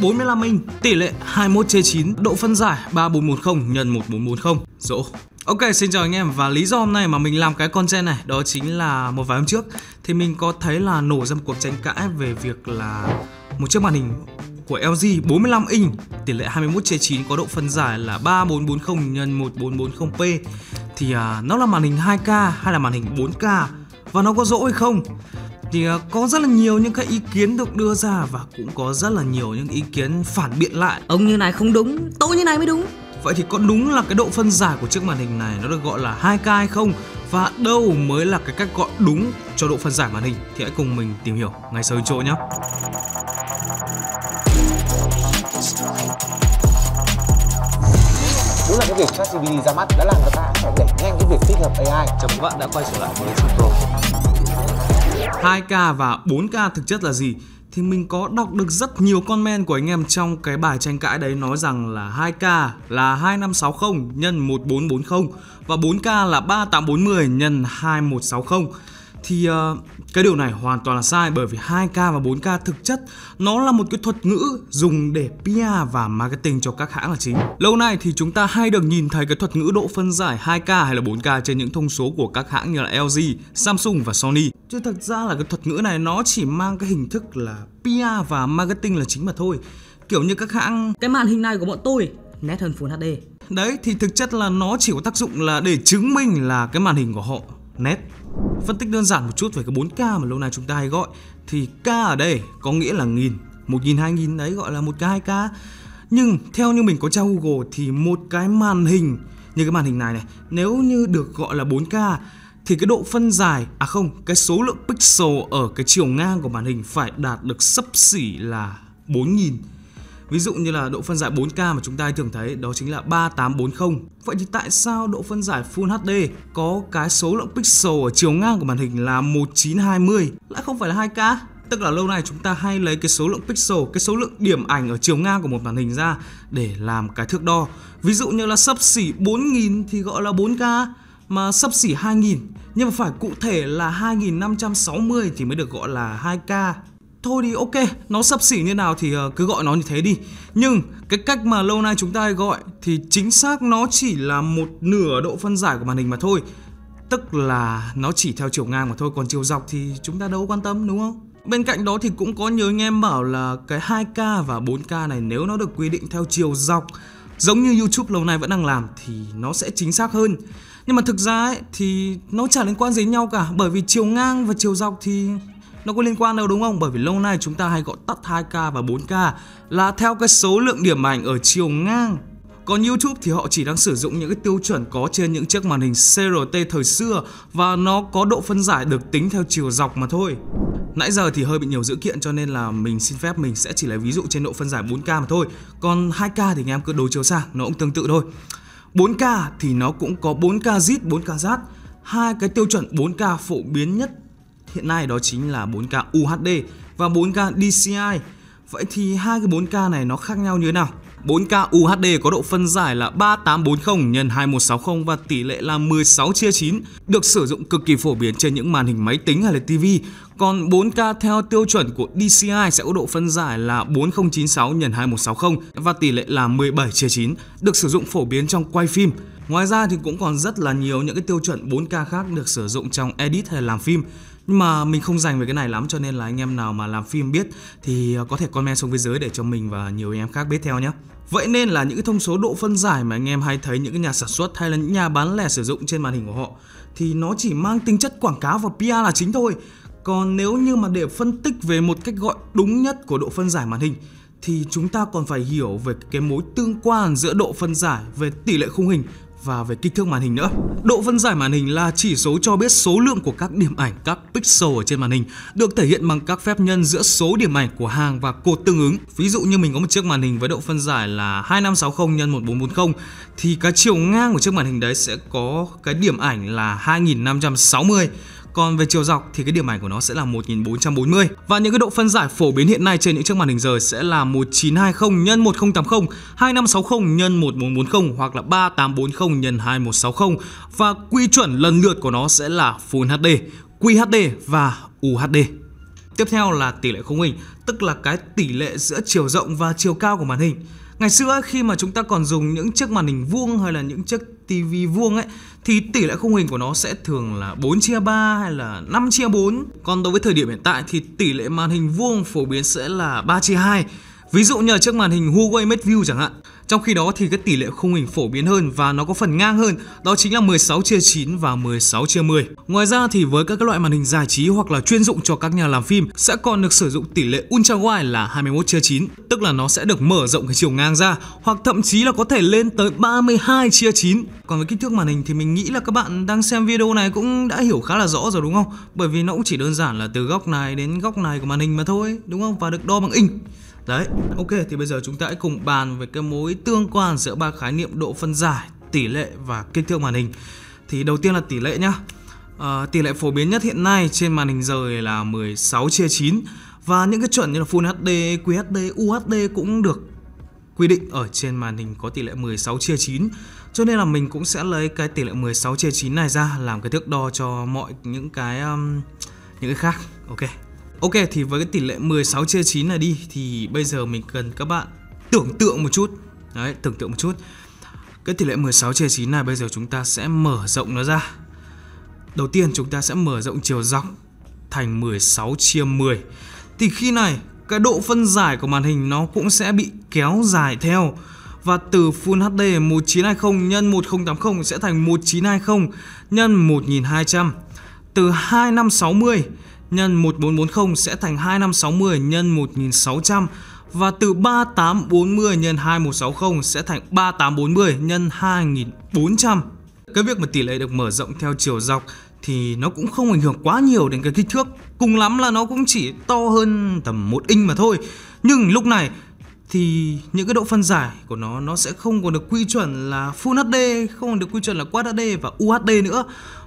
45 inch, tỷ lệ 21 chia 9, độ phân giải 3410 nhân 1440. Dỗ. Ok, xin chào anh em và lý do hôm nay mà mình làm cái content này đó chính là một vài hôm trước thì mình có thấy là nổ ra một cuộc tranh cãi về việc là một chiếc màn hình của LG 45 inch tỷ lệ 21 chia 9 có độ phân giải là 3440 nhân 1440p thì à, nó là màn hình 2K hay là màn hình 4K và nó có dỗ hay không thì ờ, có rất là nhiều những cái ý kiến được đưa ra và cũng có rất là nhiều những ý kiến phản biện lại ông như này không đúng tôi như này mới đúng vậy thì có đúng là cái độ phân giải của chiếc màn hình này nó được gọi là 2K hay không và đâu mới là cái cách gọi đúng cho độ phân giải màn hình thì hãy cùng mình tìm hiểu ngay sau intro nhé đúng là cái việc ChatGPT ra mắt đã làm người ta phải đẩy nhanh cái việc tích hợp AI. Chào các bạn đã quay trở lại với Pro 2K và 4K thực chất là gì thì mình có đọc được rất nhiều comment của anh em trong cái bài tranh cãi đấy nói rằng là 2K là 2560 nhân 1440 và 4K là 3840 nhân 2160. Thì uh, cái điều này hoàn toàn là sai bởi vì 2K và 4K thực chất nó là một cái thuật ngữ dùng để PR và marketing cho các hãng là chính. Lâu nay thì chúng ta hay được nhìn thấy cái thuật ngữ độ phân giải 2K hay là 4K trên những thông số của các hãng như là LG, Samsung và Sony. Chứ thực ra là cái thuật ngữ này nó chỉ mang cái hình thức là PR và marketing là chính mà thôi. Kiểu như các hãng Cái màn hình này của bọn tôi nét hơn Full HD. Đấy thì thực chất là nó chỉ có tác dụng là để chứng minh là cái màn hình của họ nét Phân tích đơn giản một chút về cái 4K mà lâu nay chúng ta hay gọi thì K ở đây có nghĩa là nghìn, 1000 2000 đấy gọi là 1K 2K. Nhưng theo như mình có tra Google thì một cái màn hình như cái màn hình này này, nếu như được gọi là 4K thì cái độ phân giải à không, cái số lượng pixel ở cái chiều ngang của màn hình phải đạt được sấp xỉ là 4000 Ví dụ như là độ phân giải 4K mà chúng ta thường thấy đó chính là 3840. Vậy thì tại sao độ phân giải Full HD có cái số lượng pixel ở chiều ngang của màn hình là 1920 lại không phải là 2K? Tức là lâu nay chúng ta hay lấy cái số lượng pixel, cái số lượng điểm ảnh ở chiều ngang của một màn hình ra để làm cái thước đo. Ví dụ như là sấp xỉ 4000 thì gọi là 4K, mà sấp xỉ 2000 nhưng mà phải cụ thể là 2560 thì mới được gọi là 2K thôi đi ok nó sấp xỉ như nào thì ờ, cứ gọi nó như thế đi nhưng cái cách mà lâu nay chúng ta gọi thì chính xác nó chỉ là một nửa độ phân giải của màn hình mà thôi tức là nó chỉ theo chiều ngang mà thôi còn chiều dọc thì chúng ta đâu quan tâm đúng không Bên cạnh đó thì cũng có nhiều anh em bảo là cái 2K và 4K này nếu nó được quy định theo chiều dọc giống như YouTube lâu nay vẫn đang làm thì nó sẽ chính xác hơn. Nhưng mà thực ra ấy, thì nó chả liên quan gì nhau cả bởi vì chiều ngang và chiều dọc thì nó có liên quan đâu đúng không? Bởi vì lâu nay chúng ta hay gọi tắt 2K và 4K là theo cái số lượng điểm ảnh ở chiều ngang. Còn YouTube thì họ chỉ đang sử dụng những cái tiêu chuẩn có trên những chiếc màn hình CRT thời xưa và nó có độ phân giải được tính theo chiều dọc mà thôi. Nãy giờ thì hơi bị nhiều dữ kiện cho nên là mình xin phép mình sẽ chỉ lấy ví dụ trên độ phân giải 4K mà thôi. Còn 2K thì anh em cứ đối chiếu xa, nó cũng tương tự thôi. 4K thì nó cũng có 4K zit, 4K zat hai cái tiêu chuẩn 4K phổ biến nhất hiện nay đó chính là 4K UHD và 4K DCI. Vậy thì hai cái 4K này nó khác nhau như thế nào? 4K UHD có độ phân giải là 3840 x 2160 và tỷ lệ là 16 chia 9, được sử dụng cực kỳ phổ biến trên những màn hình máy tính hay là TV. Còn 4K theo tiêu chuẩn của DCI sẽ có độ phân giải là 4096 x 2160 và tỷ lệ là 17 chia 9, được sử dụng phổ biến trong quay phim. Ngoài ra thì cũng còn rất là nhiều những cái tiêu chuẩn 4K khác được sử dụng trong edit hay làm phim mà mình không dành về cái này lắm cho nên là anh em nào mà làm phim biết thì ờ, có thể comment xuống phía dưới để cho mình và nhiều anh em khác biết theo nhé Vậy nên là những cái thông số độ phân giải mà anh em hay thấy những cái nhà sản xuất hay là những nhà bán lẻ sử dụng trên màn hình của họ thì nó chỉ mang tính chất quảng cáo và PR là chính thôi. Còn nếu như mà để phân tích về một cách gọi đúng nhất của độ phân giải màn hình thì chúng ta còn phải hiểu về cái mối tương quan giữa độ phân giải về tỷ lệ khung hình và về kích thước màn hình nữa. Độ phân giải màn hình là chỉ số cho biết số lượng của các điểm ảnh, các pixel ở trên màn hình được thể hiện bằng các phép nhân giữa số điểm ảnh của hàng và cột tương ứng. Ví dụ như mình có một chiếc màn hình với độ phân giải là 2560 x 1440 thì cái chiều ngang của chiếc màn hình đấy sẽ có cái điểm ảnh là 2560 còn về chiều dọc thì cái điểm ảnh của nó sẽ là 1440 và những cái độ phân giải phổ biến hiện nay trên những chiếc màn hình rời sẽ là 1920 x 1080, 2560 x 1440 hoặc là 3840 x 2160 và quy chuẩn lần lượt của nó sẽ là Full HD, QHD và UHD. Tiếp theo là tỷ lệ khung hình, tức là cái tỷ lệ giữa chiều rộng và chiều cao của màn hình. Ngày xưa khi mà chúng ta còn dùng những chiếc màn hình vuông hay là những chiếc tivi vuông ấy thì tỷ lệ khung hình của nó sẽ thường là 4 chia 3 hay là 5 chia 4. Còn đối với thời điểm hiện tại thì tỷ lệ màn hình vuông phổ biến sẽ là 3 chia 2. Ví dụ như là trước màn hình Huawei Mate chẳng hạn trong khi đó thì cái tỷ lệ khung hình phổ biến hơn và nó có phần ngang hơn, đó chính là 16 chia 9 và 16 chia 10. Ngoài ra thì với các loại màn hình giải trí hoặc là chuyên dụng cho các nhà làm phim sẽ còn được sử dụng tỷ lệ ultra wide là 21 chia 9, tức là nó sẽ được mở rộng cái chiều ngang ra hoặc thậm chí là có thể lên tới 32 chia 9. Còn với kích thước màn hình thì mình nghĩ là các bạn đang xem video này cũng đã hiểu khá là rõ rồi đúng không? Bởi vì nó cũng chỉ đơn giản là từ góc này đến góc này của màn hình mà thôi, đúng không? Và được đo bằng inch. Đấy, ok thì bây giờ chúng ta hãy cùng bàn về cái mối tương quan giữa ba khái niệm độ phân giải, tỷ lệ và kích thước màn hình. Thì đầu tiên là tỷ lệ nhá. À, tỷ lệ phổ biến nhất hiện nay trên màn hình rời là 16 chia 9 và những cái chuẩn như là Full HD, QHD, UHD cũng được quy định ở trên màn hình có tỷ lệ 16 chia 9 cho nên là mình cũng sẽ lấy cái tỷ lệ 16 chia 9 này ra làm cái thước đo cho mọi những cái um, những cái khác ok Ok thì với cái tỷ lệ 16 chia 9 này đi thì bây giờ mình cần các bạn tưởng tượng một chút. Đấy, tưởng tượng một chút. Cái tỷ lệ 16 chia 9 này bây giờ chúng ta sẽ mở rộng nó ra. Đầu tiên chúng ta sẽ mở rộng chiều dọc thành 16 chia 10. Thì khi này cái độ phân giải của màn hình nó cũng sẽ bị kéo dài theo và từ Full HD 1920 nhân 1080 sẽ thành 1920 nhân 1200. Từ 2560 nhân 1440 sẽ thành 2560 nhân 1600 và từ 3840 nhân 2160 sẽ thành 3840 nhân 2400. Cái việc mà tỷ lệ được mở rộng theo chiều dọc thì nó cũng không ảnh hưởng quá nhiều đến cái kích thước Cùng lắm là nó cũng chỉ to hơn tầm một inch mà thôi Nhưng lúc này thì những cái độ phân giải của nó nó sẽ không còn được quy chuẩn là Full HD, không còn được quy chuẩn là Quad HD và UHD nữa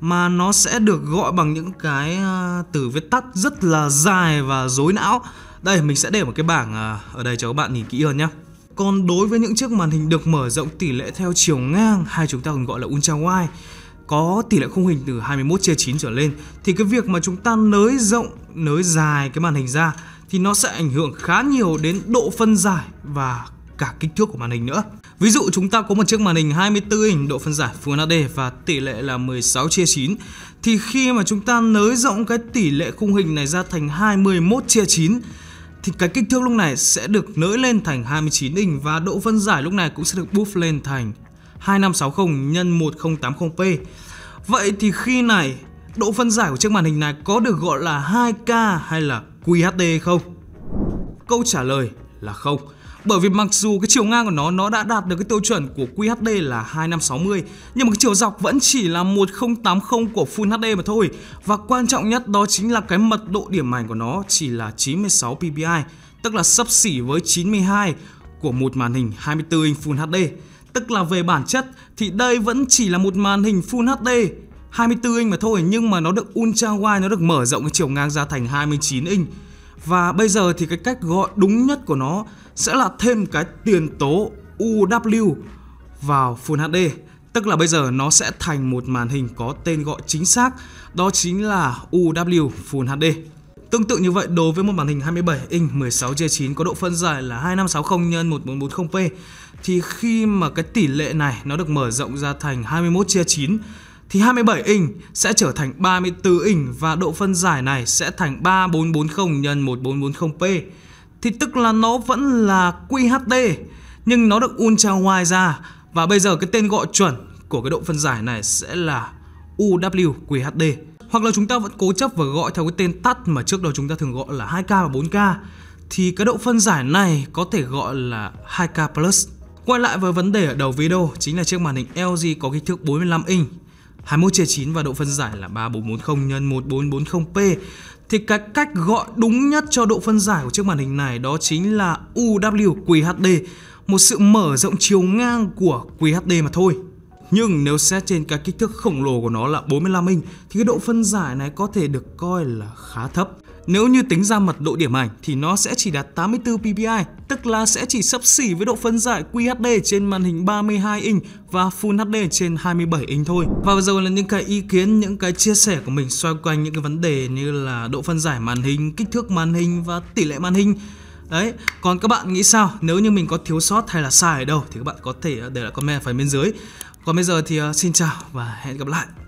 mà nó sẽ được gọi bằng những cái ờ, từ viết tắt rất là dài và rối não. Đây mình sẽ để một cái bảng ờ, ở đây cho các bạn nhìn kỹ hơn nhé. Còn đối với những chiếc màn hình được mở rộng tỷ lệ theo chiều ngang hay chúng ta còn gọi là ultra wide có tỷ lệ khung hình từ 21 chia 9 trở lên thì cái việc mà chúng ta nới rộng, nới dài cái màn hình ra thì nó sẽ ảnh hưởng khá nhiều đến độ phân giải và cả kích thước của màn hình nữa. Ví dụ chúng ta có một chiếc màn hình 24 inch độ phân giải Full HD và tỷ lệ là 16 chia 9 thì khi mà chúng ta nới rộng cái tỷ lệ khung hình này ra thành 21 chia 9 thì cái kích thước lúc này sẽ được nới lên thành 29 inch và độ phân giải lúc này cũng sẽ được buff lên thành 2560 x 1080p. Vậy thì khi này độ phân giải của chiếc màn hình này có được gọi là 2K hay là QHD không? Câu trả lời là không. Bởi vì mặc dù cái chiều ngang của nó nó đã đạt được cái tiêu chuẩn của QHD là 2560 nhưng mà cái chiều dọc vẫn chỉ là 1080 của Full HD mà thôi. Và quan trọng nhất đó chính là cái mật độ điểm ảnh của nó chỉ là 96 ppi, tức là sấp xỉ với 92 của một màn hình 24 inch Full HD. Tức là về bản chất thì đây vẫn chỉ là một màn hình Full HD 24 inch mà thôi nhưng mà nó được ultra wide nó được mở rộng cái chiều ngang ra thành 29 inch. Và bây giờ thì cái cách gọi đúng nhất của nó sẽ là thêm cái tiền tố UW vào Full HD. Tức là bây giờ nó sẽ thành một màn hình có tên gọi chính xác Đó chính là UW Full HD Tương tự như vậy đối với một màn hình 27 inch 16G9 có độ phân giải là 2560 x 1440p Thì khi mà cái tỷ lệ này nó được mở rộng ra thành 21 chia 9 thì 27 inch sẽ trở thành 34 inch và độ phân giải này sẽ thành 3440 x 1440p. Thì tức là nó vẫn là QHD nhưng nó được ultra wide ra và bây giờ cái tên gọi chuẩn của cái độ phân giải này sẽ là UWQHD. Hoặc là chúng ta vẫn cố chấp và gọi theo cái tên tắt mà trước đó chúng ta thường gọi là 2K và 4K thì cái độ phân giải này có thể gọi là 2K+. plus Quay lại với vấn đề ở đầu video chính là chiếc màn hình LG có kích thước 45 inch 21 và độ phân giải là 3440 x 1440p. Thì cái cách gọi đúng nhất cho độ phân giải của chiếc màn hình này đó chính là UWQHD, một sự mở rộng chiều ngang của QHD mà thôi. Nhưng nếu xét trên cái kích thước khổng lồ của nó là 45 inch thì cái độ phân giải này có thể được coi là khá thấp. Nếu như tính ra mặt độ điểm ảnh thì nó sẽ chỉ đạt 84 ppi, tức là sẽ chỉ sấp xỉ với độ phân giải QHD trên màn hình 32 inch và Full HD trên 27 inch thôi. Và vừa rồi là những cái ý kiến, những cái chia sẻ của mình xoay quanh những cái vấn đề như là độ phân giải màn hình, kích thước màn hình và tỷ lệ màn hình. Đấy, còn các bạn nghĩ sao? Nếu như mình có thiếu sót hay là sai ở đâu thì các bạn có thể ờ, để lại comment ở phần bên dưới. Còn bây giờ thì ờ, xin chào và hẹn gặp lại.